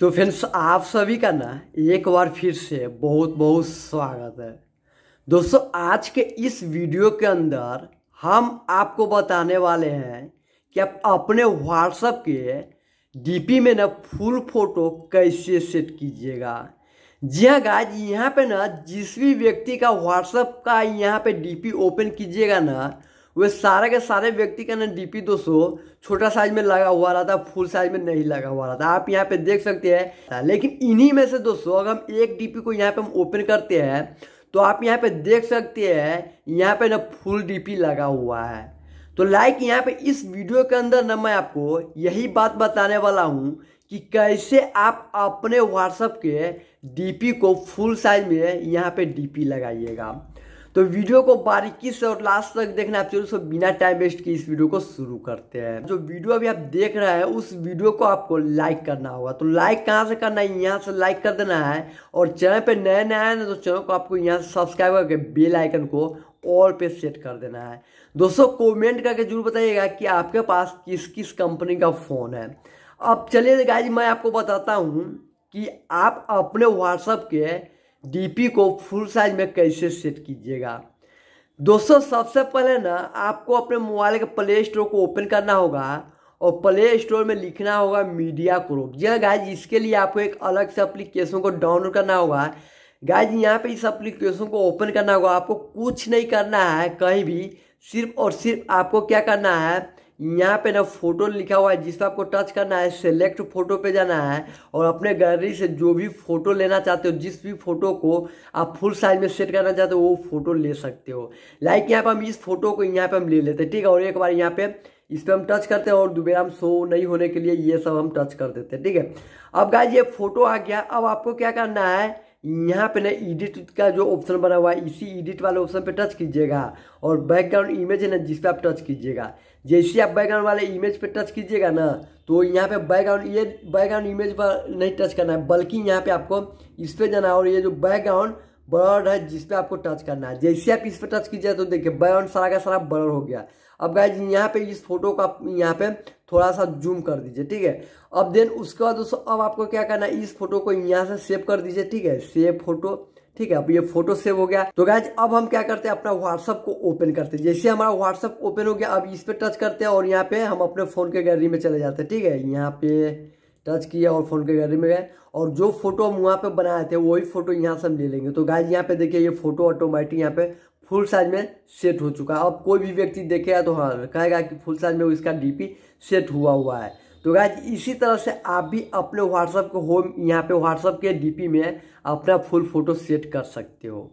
तो फ्रेंड्स आप सभी का ना एक बार फिर से बहुत बहुत स्वागत है दोस्तों आज के इस वीडियो के अंदर हम आपको बताने वाले हैं कि आप अपने व्हाट्सएप के डीपी में ना फुल फोटो कैसे सेट कीजिएगा जी हाँ गाज यहाँ पे ना जिस भी व्यक्ति का व्हाट्सएप का यहाँ पे डीपी ओपन कीजिएगा ना वे सारे के सारे व्यक्ति का ना डीपी पी दो सौ छोटा साइज में लगा हुआ रहा था फुल साइज में नहीं लगा हुआ रहा था आप यहाँ पे देख सकते हैं लेकिन इन्हीं में से दोस्तों अगर हम एक डीपी को यहाँ पे हम ओपन करते हैं तो आप यहाँ पे देख सकते हैं यहाँ पे ना फुल डीपी लगा हुआ है तो लाइक यहाँ पे इस वीडियो के अंदर ना मैं आपको यही बात बताने वाला हूँ कि कैसे आप अपने व्हाट्सअप के डीपी को फुल साइज में यहाँ पे डीपी लगाइएगा तो वीडियो को बारीकी से और लास्ट तक देखना आप चलो बिना टाइम वेस्ट के इस वीडियो को शुरू करते हैं जो वीडियो अभी आप देख रहे हैं उस वीडियो को आपको लाइक करना होगा तो लाइक कहाँ से करना है यहाँ से लाइक कर देना है और चैनल पे नए नए आए ना तो चैनल को आपको यहाँ से सब्सक्राइब करके बेल आइकन को ऑल पे सेट कर देना है दोस्तों कॉमेंट करके जरूर बताइएगा कि आपके पास किस किस कंपनी का फ़ोन है अब चलिए गाय मैं आपको बताता हूँ कि आप अपने व्हाट्सअप के डीपी को फुल साइज में कैसे सेट कीजिएगा दोस्तों सबसे पहले ना आपको अपने मोबाइल के प्ले स्टोर को ओपन करना होगा और प्ले स्टोर में लिखना होगा मीडिया क्रोप जी हाँ गाय इसके लिए आपको एक अलग से अप्लीकेशन को डाउनलोड करना होगा जी यहाँ पे इस अप्लीकेशन को ओपन करना होगा आपको कुछ नहीं करना है कहीं भी सिर्फ और सिर्फ आपको क्या करना है यहाँ पे ना फोटो लिखा हुआ है जिस पर आपको टच करना है सेलेक्ट फोटो पे जाना है और अपने गैलरी से जो भी फोटो लेना चाहते हो जिस भी फोटो को आप फुल साइज में सेट करना चाहते हो वो फोटो ले सकते हो लाइक यहाँ पे हम इस फोटो को यहाँ पे हम ले लेते हैं ठीक है और एक बार यहाँ पे इस पर हम टच करते हैं और दोबारा हम शो नहीं होने के लिए ये सब हम टच कर देते हैं ठीक है अब गाय ये फोटो आ गया अब आपको क्या करना है यहाँ पे ना एडिट का जो ऑप्शन बना हुआ है इसी एडिट वाले ऑप्शन पे टच कीजिएगा और बैकग्राउंड इमेज है ना जिस पर आप टच कीजिएगा जैसे आप बैकग्राउंड वाले इमेज पे टच कीजिएगा ना तो यहाँ पे बैकग्राउंड ये बैकग्राउंड इमेज पर नहीं टच करना है बल्कि यहाँ पे आपको इस पर जाना है और ये जो बैकग्राउंड बर्ड है जिस आपको टच करना है जैसे आप इस पर टच कीजिए तो देखिए बैकग्राउंड सारा का सारा बर्ड हो गया अब जी यहाँ पे इस फोटो को आप यहाँ पे थोड़ा सा जूम कर दीजिए ठीक है अब देन उसके बाद दोस्तों अब आपको क्या करना है इस फोटो को यहाँ से सेव कर दीजिए ठीक है सेव फोटो ठीक है अब ये फोटो सेव हो गया तो गाइज अब हम क्या करते हैं अपना व्हाट्सअप को ओपन करते हैं जैसे हमारा व्हाट्सअप ओपन हो गया अब इस पर टच करते हैं और यहाँ पे हम अपने फ़ोन के गैलरी में चले जाते हैं ठीक है यहाँ पे टच किया और फ़ोन के गैलरी में गए और जो फोटो हम वहाँ पे बनाए थे वही फोटो यहाँ से हम ले लेंगे तो गाइज यहाँ पे देखिए ये फोटो ऑटोमेटिक यहाँ पे फुल साइज में सेट हो चुका है अब कोई भी व्यक्ति देखेगा तो हाँ कहेगा कि फुल साइज में इसका डीपी सेट हुआ हुआ है तो गाय इसी तरह से आप भी अपने व्हाट्सएप को होम यहाँ पे व्हाट्सएप के डीपी में अपना फुल फोटो सेट कर सकते हो